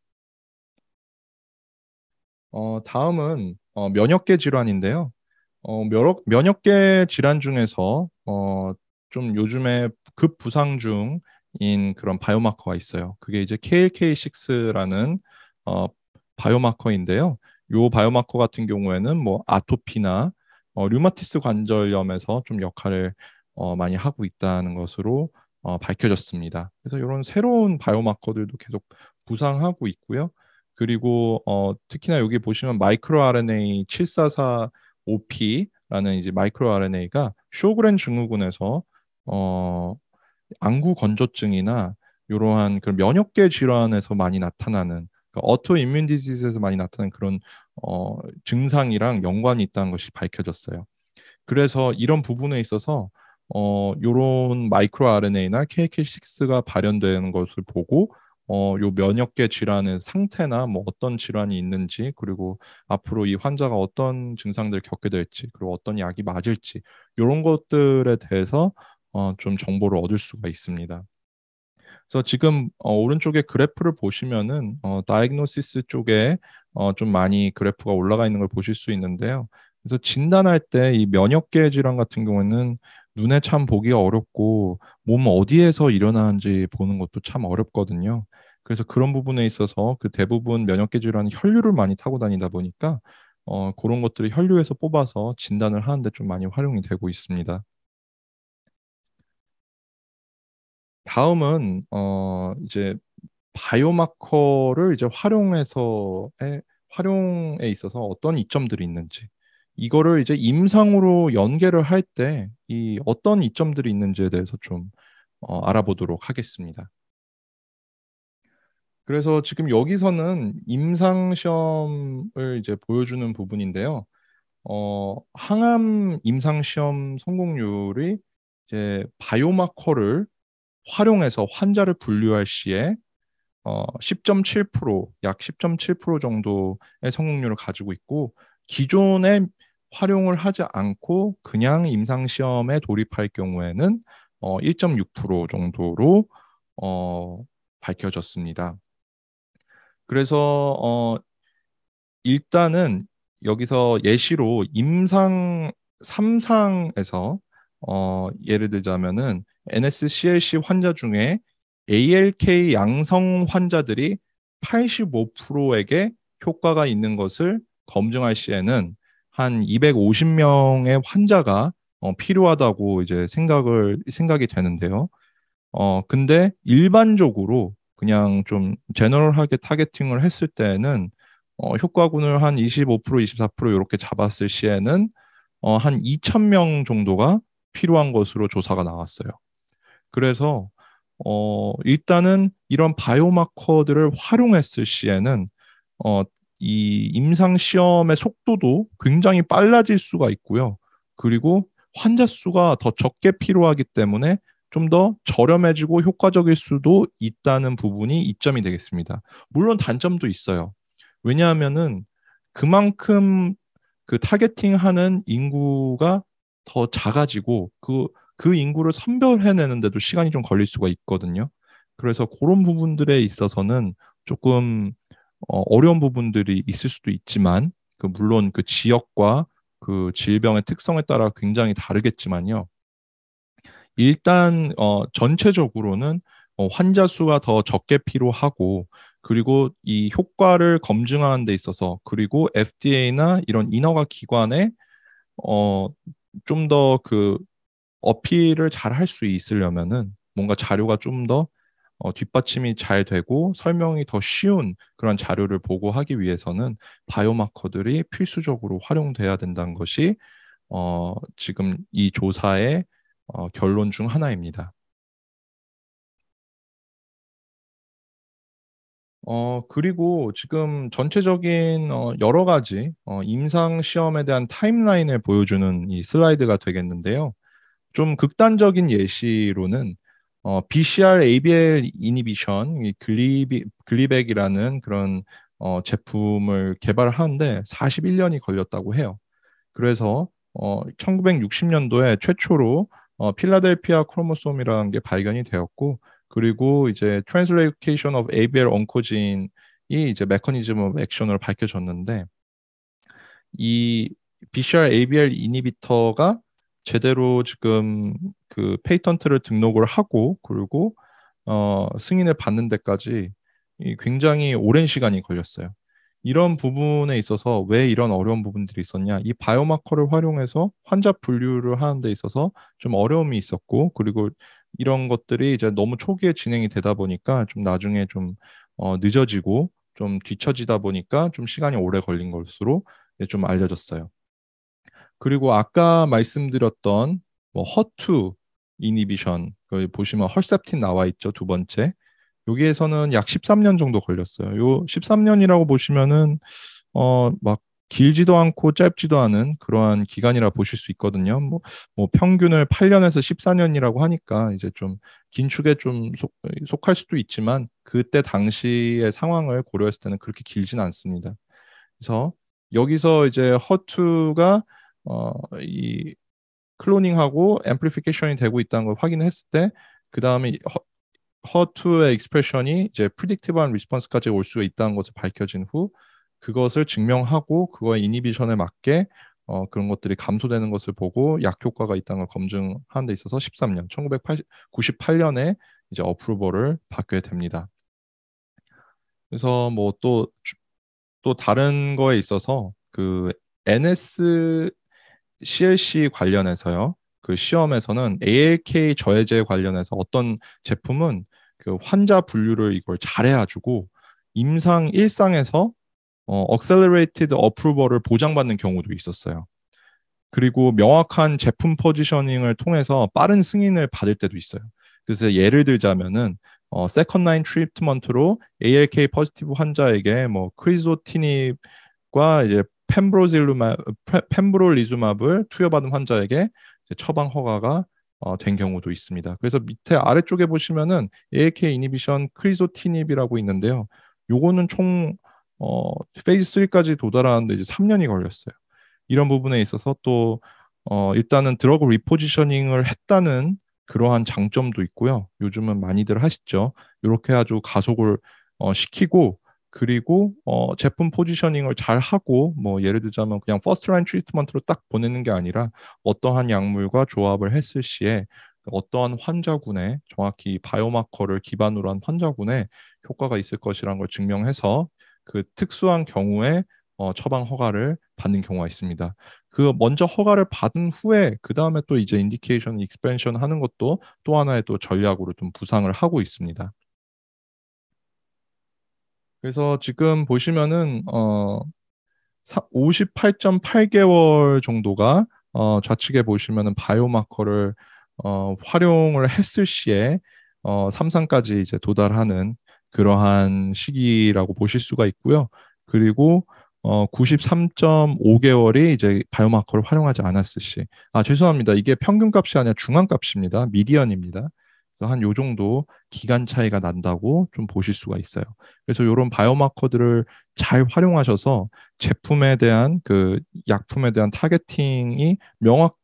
어, 다음은 어, 면역계 질환인데요. 어, 면역, 면역계 질환 중에서 어, 좀 요즘에 급부상 중인 그런 바이오마커가 있어요. 그게 이제 KLK6라는 어, 바이오마커인데요. 요 바이오마커 같은 경우에는 뭐 아토피나 어, 류마티스 관절염에서 좀 역할을 어, 많이 하고 있다는 것으로 어, 밝혀졌습니다. 그래서 이런 새로운 바이오마커들도 계속 부상하고 있고요. 그리고 어, 특히나 여기 보시면 마이크로 RNA 7445P라는 이제 마이크로 RNA가 쇼그렌 증후군에서 어, 안구 건조증이나 이러한 그런 면역계 질환에서 많이 나타나는 그니까 어토 인민 디지스에서 많이 나타나는 그런 어, 증상이랑 연관이 있다는 것이 밝혀졌어요. 그래서 이런 부분에 있어서 어, 요런 마이크로 RNA나 KK6가 발현되는 것을 보고 어, 요 면역계 질환의 상태나 뭐 어떤 질환이 있는지 그리고 앞으로 이 환자가 어떤 증상들을 겪게 될지 그리고 어떤 약이 맞을지 이런 것들에 대해서 어, 좀 정보를 얻을 수가 있습니다. 그래서 지금 어, 오른쪽에 그래프를 보시면은 어, 다이그노시스 쪽에 어, 좀 많이 그래프가 올라가 있는 걸 보실 수 있는데요. 그래서 진단할 때 이 면역계 질환 같은 경우는 눈에 참 보기가 어렵고 몸 어디에서 일어나는지 보는 것도 참 어렵거든요. 그래서 그런 부분에 있어서 그 대부분 면역계 질환 혈류를 많이 타고 다니다 보니까 어, 그런 것들을 혈류에서 뽑아서 진단을 하는데 좀 많이 활용이 되고 있습니다. 다음은 어, 이제 바이오마커를 이제 활용해서 활용에 있어서 어떤 이점들이 있는지 이거를 이제 임상으로 연계를 할 때 이 어떤 이점들이 있는지에 대해서 좀 어, 알아보도록 하겠습니다. 그래서 지금 여기서는 임상 시험을 이제 보여주는 부분인데요. 어, 항암 임상 시험 성공률이 이제 바이오마커를 활용해서 환자를 분류할 시에 어, 10.7%, 약 10.7% 정도의 성공률을 가지고 있고 기존의 활용을 하지 않고 그냥 임상 시험에 돌입할 경우에는 어, 1.6% 정도로 어, 밝혀졌습니다. 그래서 어, 일단은 여기서 예시로 임상 3상에서 어, 예를 들자면은 NSCLC 환자 중에 ALK 양성 환자들이 85%에게 효과가 있는 것을 검증할 시에는 한 250명의 환자가 어, 필요하다고 이제 생각을 생각이 되는데요. 어 근데 일반적으로 그냥 좀 제너럴하게 타겟팅을 했을 때는 어, 효과군을 한25% 24% 이렇게 잡았을 시에는 어, 한2천명 정도가 필요한 것으로 조사가 나왔어요. 그래서 어, 일단은 이런 바이오마커들을 활용했을 시에는 어, 이 임상 시험의 속도도 굉장히 빨라질 수가 있고요. 그리고 환자 수가 더 적게 필요하기 때문에 좀 더 저렴해지고 효과적일 수도 있다는 부분이 이점이 되겠습니다. 물론 단점도 있어요. 왜냐하면은 그만큼 그 타겟팅하는 인구가 더 작아지고 그그 그 인구를 선별해내는데도 시간이 좀 걸릴 수가 있거든요. 그래서 그런 부분들에 있어서는 조금 어, 어려운 부분들이 있을 수도 있지만 그 물론 그 지역과 그 질병의 특성에 따라 굉장히 다르겠지만요. 일단 어, 전체적으로는 어, 환자 수가 더 적게 필요하고 그리고 이 효과를 검증하는 데 있어서 그리고 FDA나 이런 인허가 기관에 어, 좀 더 그 어필을 잘 할 수 있으려면은 뭔가 자료가 좀더 어, 뒷받침이 잘 되고 설명이 더 쉬운 그런 자료를 보고하기 위해서는 바이오마커들이 필수적으로 활용돼야 된다는 것이 어, 지금 이 조사의 어, 결론 중 하나입니다. 어, 그리고 지금 전체적인 어, 여러 가지 어, 임상 시험에 대한 타임라인을 보여주는 이 슬라이드가 되겠는데요. 좀 극단적인 예시로는 어, BCR ABL 이니비션 글리비, 글리백이라는 그런 어, 제품을 개발하는데 41년이 걸렸다고 해요. 그래서 어, 1960년도에 최초로 어, 필라델피아 크로모솜이라는 게 발견이 되었고 그리고 이제 Translation of ABL oncogene이 이제 메커니즘 of 액션으로 밝혀졌는데 이 BCR ABL 이니비터가 제대로 지금 그 페이턴트를 등록을 하고 그리고 어, 승인을 받는 데까지 굉장히 오랜 시간이 걸렸어요. 이런 부분에 있어서 왜 이런 어려운 부분들이 있었냐? 이 바이오마커를 활용해서 환자 분류를 하는 데 있어서 좀 어려움이 있었고 그리고 이런 것들이 이제 너무 초기에 진행이 되다 보니까 좀 나중에 좀 어, 늦어지고 좀 뒤처지다 보니까 좀 시간이 오래 걸린 것으로 좀 알려졌어요. 그리고 아까 말씀드렸던 뭐 허투 이니비션 그 보시면 헐셉틴 나와 있죠 두 번째 여기에서는 약 13년 정도 걸렸어요. 요 13년이라고 보시면은 어 막 길지도 않고 짧지도 않은 그러한 기간이라 보실 수 있거든요. 뭐, 뭐 평균을 8년에서 14년이라고 하니까 이제 좀긴 축에 좀 속, 속할 수도 있지만 그때 당시의 상황을 고려했을 때는 그렇게 길진 않습니다. 그래서 여기서 이제 허투가 어, 이 클로닝하고 앰플리피케이션이 되고 있다는 걸 확인했을 때 그 다음에 허투의 익스프레션이 이제 프리딕티브한 리스폰스까지 올 수 있다는 것을 밝혀진 후 그것을 증명하고 그거의 이니비션에 맞게 어, 그런 것들이 감소되는 것을 보고 약 효과가 있다는 걸 검증하는 데 있어서 13년 1998년에 이제 어프로버를 받게 됩니다. 그래서 뭐 또 또 다른 거에 있어서 그 NS CLC 관련해서요. 그 시험에서는 ALK 저해제 관련해서 어떤 제품은 그 환자 분류를 이걸 잘해야 주고 임상 일상에서 어, a 셀 c e l e r a t e d a 보장받는 경우도 있었어요. 그리고 명확한 제품 포지셔닝을 통해서 빠른 승인을 받을 때도 있어요. 그래서 예를 들자면은 어, 세컨 라인 트리트먼트로 ALK 포지티브 환자에게 뭐크리소티닙과 이제 펜브로질루마 펜브롤리주마블 투여받은 환자에게 처방 허가가 어, 된 경우도 있습니다. 그래서 밑에 아래쪽에 보시면은 AAK 이니비션 크리소티닙이라고 있는데요. 요거는 총 어, 페이즈 3까지 도달하는데 이제 3년이 걸렸어요. 이런 부분에 있어서 또 어, 일단은 드러그 리포지셔닝을 했다는 그러한 장점도 있고요. 요즘은 많이들 하시죠. 이렇게 아주 가속을 어, 시키고 그리고 어, 제품 포지셔닝을 잘 하고 뭐 예를 들자면 그냥 퍼스트 라인 트리트먼트로 딱 보내는 게 아니라 어떠한 약물과 조합을 했을 시에 어떠한 환자군에 정확히 바이오마커를 기반으로 한 환자군에 효과가 있을 것이라는 걸 증명해서 그 특수한 경우에 어, 처방 허가를 받는 경우가 있습니다. 그 먼저 허가를 받은 후에 그 다음에 또 이제 인디케이션 익스펜션 하는 것도 또 하나의 또 전략으로 좀 부상을 하고 있습니다. 그래서 지금 보시면은 어 58.8개월 정도가 어 좌측에 보시면은 바이오마커를 어 활용을 했을 시에 어삼상까지 이제 도달하는 그러한 시기라고 보실 수가 있고요. 그리고 어 93.5개월이 이제 바이오마커를 활용하지 않았을 시. 아, 죄송합니다. 이게 평균값이 아니라 중앙값입니다. 미디언입니다. 그래서 한요 정도 기간 차이가 난다고 좀 보실 수가 있어요. 그래서 이런 바이오마커들을 잘 활용하셔서 제품에 대한 그 약품에 대한 타겟팅이 명확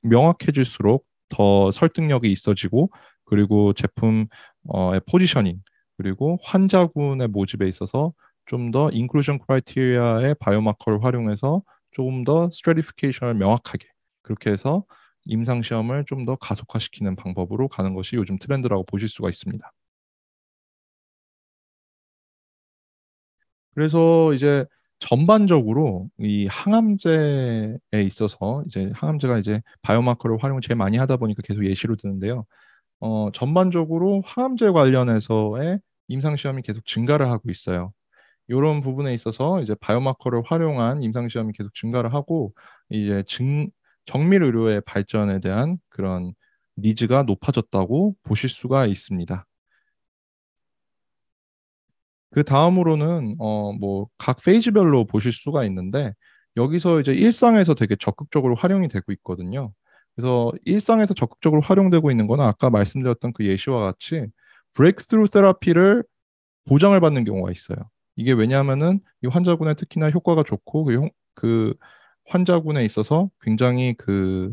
명확해질수록 더 설득력이 있어지고 그리고 제품의 어, 포지셔닝 그리고 환자군의 모집에 있어서 좀 더 인클루전 크라이티리아의 바이오마커를 활용해서 조금 더 스트레디피케이션을 명확하게 그렇게 해서 임상 시험을 좀 더 가속화시키는 방법으로 가는 것이 요즘 트렌드라고 보실 수가 있습니다. 그래서 이제 전반적으로 이 항암제에 있어서 이제 항암제가 이제 바이오마커를 활용을 제일 많이 하다 보니까 계속 예시로 드는데요. 어, 전반적으로 항암제 관련해서의 임상 시험이 계속 증가를 하고 있어요. 이런 부분에 있어서 이제 바이오마커를 활용한 임상 시험이 계속 증가를 하고 이제 증 정밀 의료의 발전에 대한 그런 니즈가 높아졌다고 보실 수가 있습니다. 그 다음으로는 어뭐각 페이지별로 보실 수가 있는데 여기서 이제 일상에서 되게 적극적으로 활용이 되고 있거든요. 그래서 일상에서 적극적으로 활용되고 있는 거는 아까 말씀드렸던 그 예시와 같이 브레이크스루 테라피를 보장을 받는 경우가 있어요. 이게 왜냐하면은 이환자분의 특히나 효과가 좋고 그, 그 환자군에 있어서 굉장히 그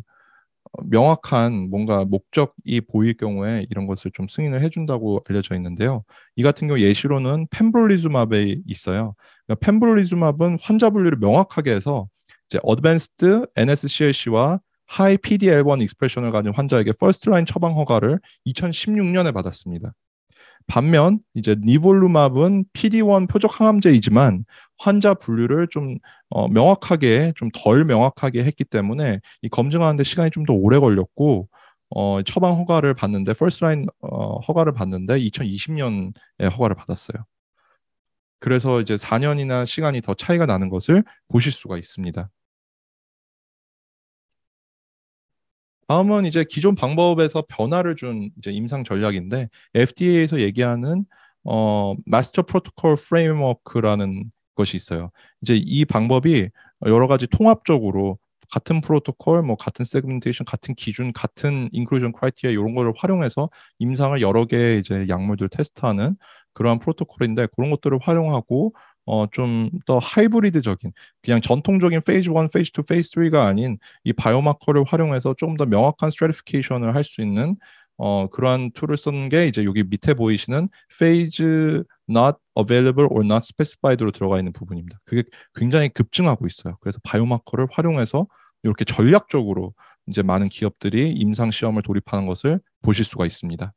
어, 명확한 뭔가 목적이 보일 경우에 이런 것을 좀 승인을 해준다고 알려져 있는데요. 이 같은 경우 예시로는 펜블리즈마에 있어요. 그러니까 펜블리즈마은 환자 분류를 명확하게 해서 이제 어드밴스드 NSCLC와 하이 PDL1 익스프레션을 가진 환자에게 퍼스트 라인 처방 허가를 2016년에 받았습니다. 반면 이제 니볼루마브는 PD1 표적 항암제이지만 환자 분류를 좀 어, 명확하게 좀 덜 명확하게 했기 때문에 이 검증하는데 시간이 좀 더 오래 걸렸고 어, 처방 허가를 받는데 퍼스트라인 어, 허가를 받는데 2020년에 허가를 받았어요. 그래서 이제 4년이나 시간이 더 차이가 나는 것을 보실 수가 있습니다. 다음은 이제 기존 방법에서 변화를 준 이제 임상 전략인데 FDA에서 얘기하는 어, 마스터 프로토콜 프레임워크라는 것이 있어요. 이제 이 방법이 여러 가지 통합적으로 같은 프로토콜, 뭐 같은 세그멘테이션, 같은 기준, 같은 인클루전 크라이티리아 이런 거를 활용해서 임상을 여러 개의 이제 약물들 테스트하는 그러한 프로토콜인데 그런 것들을 활용하고 어, 좀 더 하이브리드적인 그냥 전통적인 페이즈 1, 페이즈 2, 페이즈 3가 아닌 이 바이오마커를 활용해서 좀 더 명확한 스트레티피케이션을 할 수 있는 어, 그러한 툴을 쓴게 이제 여기 밑에 보이시는 phase not available or not specified로 들어가 있는 부분입니다. 그게 굉장히 급증하고 있어요. 그래서 바이오마커를 활용해서 이렇게 전략적으로 이제 많은 기업들이 임상 시험을 돌입하는 것을 보실 수가 있습니다.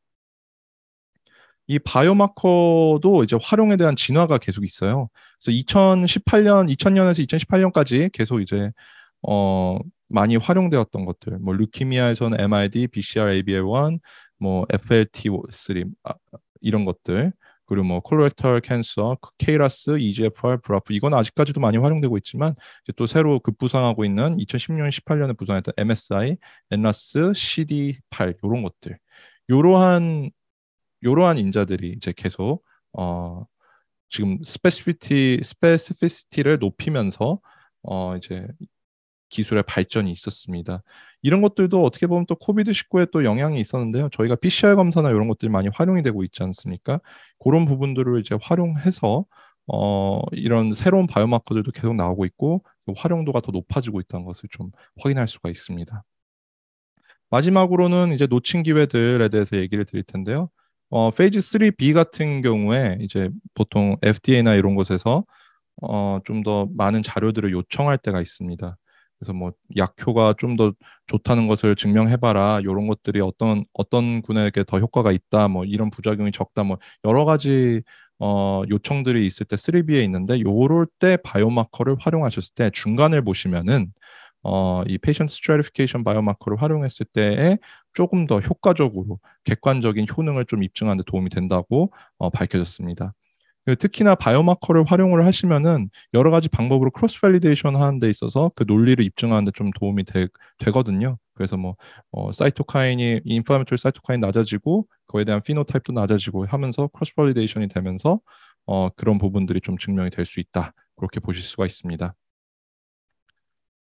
이 바이오마커도 이제 활용에 대한 진화가 계속 있어요. 그래서 2018년, 2000년에서 2018년까지 계속 이제 어 많이 활용되었던 것들, 뭐 루키미아에서는 MID, BCR-ABL1, 뭐 FLT3 아, 이런 것들, 그리고 뭐콜로렉터 캔서, 케이라스, EGFR, 브라프 이건 아직까지도 많이 활용되고 있지만 이제 또 새로 급부상하고 그 있는 2016년, 18년에 부상했던 MSI, 엔라스, CD8 이런 것들, 이러한 이러한 인자들이 이제 계속 어, 지금 스페시피티 스페시피시티를 높이면서 어 이제 기술의 발전이 있었습니다. 이런 것들도 어떻게 보면 또 코비드 19에 또 영향이 있었는데요. 저희가 PCR 검사나 이런 것들이 많이 활용이 되고 있지 않습니까? 그런 부분들을 이제 활용해서 어, 이런 새로운 바이오마커들도 계속 나오고 있고 그 활용도가 더 높아지고 있다는 것을 좀 확인할 수가 있습니다. 마지막으로는 이제 놓친 기회들에 대해서 얘기를 드릴 텐데요. 어, 페이지 3B 같은 경우에 이제 보통 FDA나 이런 곳에서 어, 좀 더 많은 자료들을 요청할 때가 있습니다. 그래서 뭐 약효가 좀 더 좋다는 것을 증명해봐라 이런 것들이 어떤 어떤 군에게 더 효과가 있다 뭐 이런 부작용이 적다 뭐 여러 가지 어, 요청들이 있을 때 3B에 있는데 요럴 때 바이오마커를 활용하셨을 때 중간을 보시면은 어, 이 페이션트 스트레티피케이션 바이오마커를 활용했을 때에 조금 더 효과적으로 객관적인 효능을 좀 입증하는 데 도움이 된다고 어, 밝혀졌습니다. 특히나 바이오마커를 활용을 하시면은 여러 가지 방법으로 크로스 밸리데이션 하는 데 있어서 그 논리를 입증하는 데 좀 도움이 되, 되거든요. 그래서 뭐 어, 사이토카인이 인플라메토리 사이토카인 낮아지고 그에 대한 피노타입도 낮아지고 하면서 크로스 밸리데이션이 되면서 어, 그런 부분들이 좀 증명이 될 수 있다. 그렇게 보실 수가 있습니다.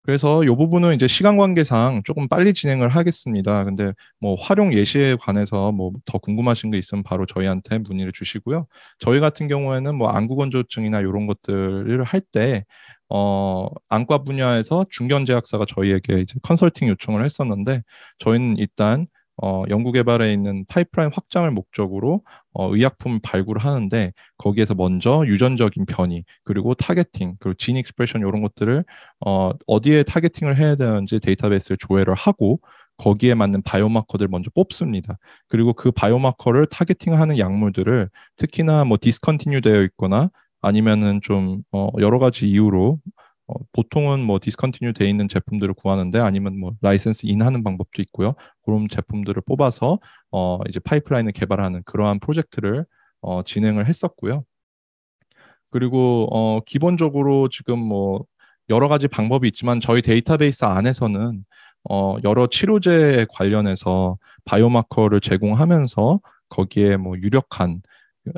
그래서 이 부분은 이제 시간 관계상 조금 빨리 진행을 하겠습니다. 근데 뭐 활용 예시에 관해서 뭐 더 궁금하신 게 있으면 바로 저희한테 문의를 주시고요. 저희 같은 경우에는 뭐 안구건조증이나 이런 것들을 할 때 어, 안과 분야에서 중견 제약사가 저희에게 이제 컨설팅 요청을 했었는데 저희는 일단 어, 연구개발에 있는 파이프라인 확장을 목적으로 어, 의약품 발굴을 하는데 거기에서 먼저 유전적인 변이 그리고 타겟팅 그리고 진 익스프레션 이런 것들을 어, 어디에 타겟팅을 해야 되는지 데이터베이스를 조회를 하고 거기에 맞는 바이오마커들 을 먼저 뽑습니다. 그리고 그 바이오마커를 타겟팅하는 약물들을 특히나 뭐 디스컨티뉴 되어 있거나 아니면은 좀 어, 여러 가지 이유로 어, 보통은 뭐 디스컨티뉴 돼 있는 제품들을 구하는데 아니면 뭐 라이센스 인하는 방법도 있고요. 그런 제품들을 뽑아서 어, 이제 파이프라인을 개발하는 그러한 프로젝트를 어, 진행을 했었고요. 그리고 어, 기본적으로 지금 뭐 여러 가지 방법이 있지만 저희 데이터베이스 안에서는 어, 여러 치료제에 관련해서 바이오마커를 제공하면서 거기에 뭐 유력한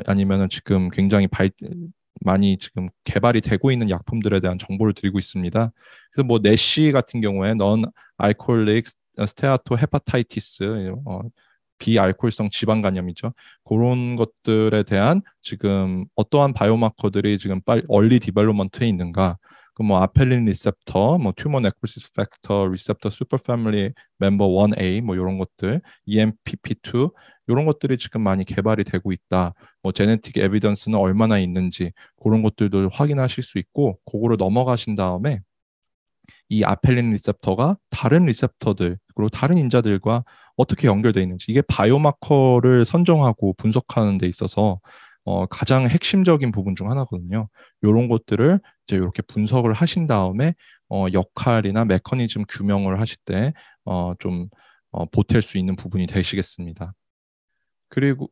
아니면은 지금 굉장히 발, 많이 지금 개발이 되고 있는 약품들에 대한 정보를 드리고 있습니다. 그래서 뭐 내시 같은 경우에 넌알 n a l c o 어, 스테아토 헤파타이티스 어, 비알코올성 지방 간염이죠. 그런 것들에 대한 지금 어떠한 바이오마커들이 지금 빨리 얼리 디벨로먼트에 있는가? 그 뭐 아펠린 리셉터, 뭐 튜머 네크로시스 팩터, 리셉터 슈퍼 패밀리 멤버 1A 뭐 이런 것들, EMPP2 이런 것들이 지금 많이 개발이 되고 있다. 뭐 제네틱 에비던스는 얼마나 있는지 그런 것들도 확인하실 수 있고 그거를 넘어가신 다음에 이 아펠린 리셉터가 다른 리셉터들 그리고 다른 인자들과 어떻게 연결되어 있는지 이게 바이오마커를 선정하고 분석하는 데 있어서 어, 가장 핵심적인 부분 중 하나거든요. 이런 것들을 이제 이렇게 분석을 하신 다음에 어, 역할이나 메커니즘 규명을 하실 때좀 어, 어, 보탤 수 있는 부분이 되시겠습니다. 그리고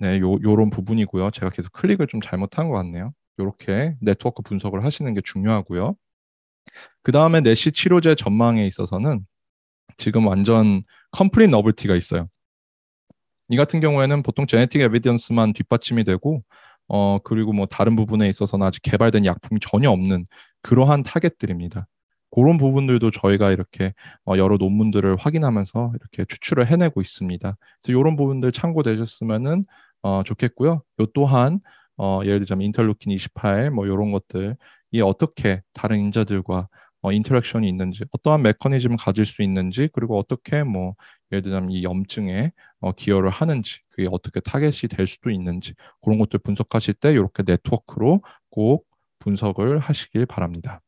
네, 요 요런 부분이고요. 제가 계속 클릭을 좀 잘못한 것 같네요. 이렇게 네트워크 분석을 하시는 게 중요하고요. 그 다음에 내시 치료제 전망에 있어서는 지금 완전 컴플린 너블티가 있어요. 이 같은 경우에는 보통 제네틱 에비던스만 뒷받침이 되고 어 그리고 뭐 다른 부분에 있어서는 아직 개발된 약품이 전혀 없는 그러한 타겟들입니다. 그런 부분들도 저희가 이렇게 어, 여러 논문들을 확인하면서 이렇게 추출을 해내고 있습니다. 그래서 이런 부분들 참고되셨으면은 어, 좋겠고요. 요 또한 어, 예를 들자면 인터루킨 28, 뭐 이런 것들 이 어떻게 다른 인자들과 어, 인터랙션이 있는지 어떠한 메커니즘을 가질 수 있는지 그리고 어떻게 뭐 예를 들면 자이 염증에 어, 기여를 하는지 그게 어떻게 타겟이 될 수도 있는지 그런 것들 분석하실 때 이렇게 네트워크로 꼭 분석을 하시길 바랍니다.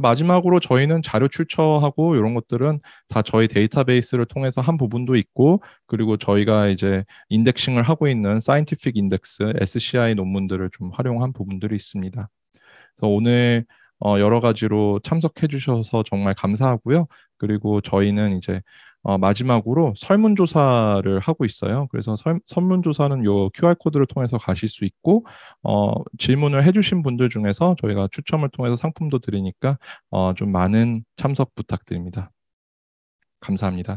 마지막으로 저희는 자료 출처하고 이런 것들은 다 저희 데이터베이스를 통해서 한 부분도 있고 그리고 저희가 이제 인덱싱을 하고 있는 사이언티픽 인덱스 SCI 논문들을 좀 활용한 부분들이 있습니다. 그래서 오늘 어, 여러 가지로 참석해 주셔서 정말 감사하고요. 그리고 저희는 이제 어, 마지막으로 설문조사를 하고 있어요. 그래서 설, 설문조사는 요 QR코드를 통해서 가실 수 있고, 어, 질문을 해주신 분들 중에서 저희가 추첨을 통해서 상품도 드리니까 어, 좀 많은 참석 부탁드립니다. 감사합니다.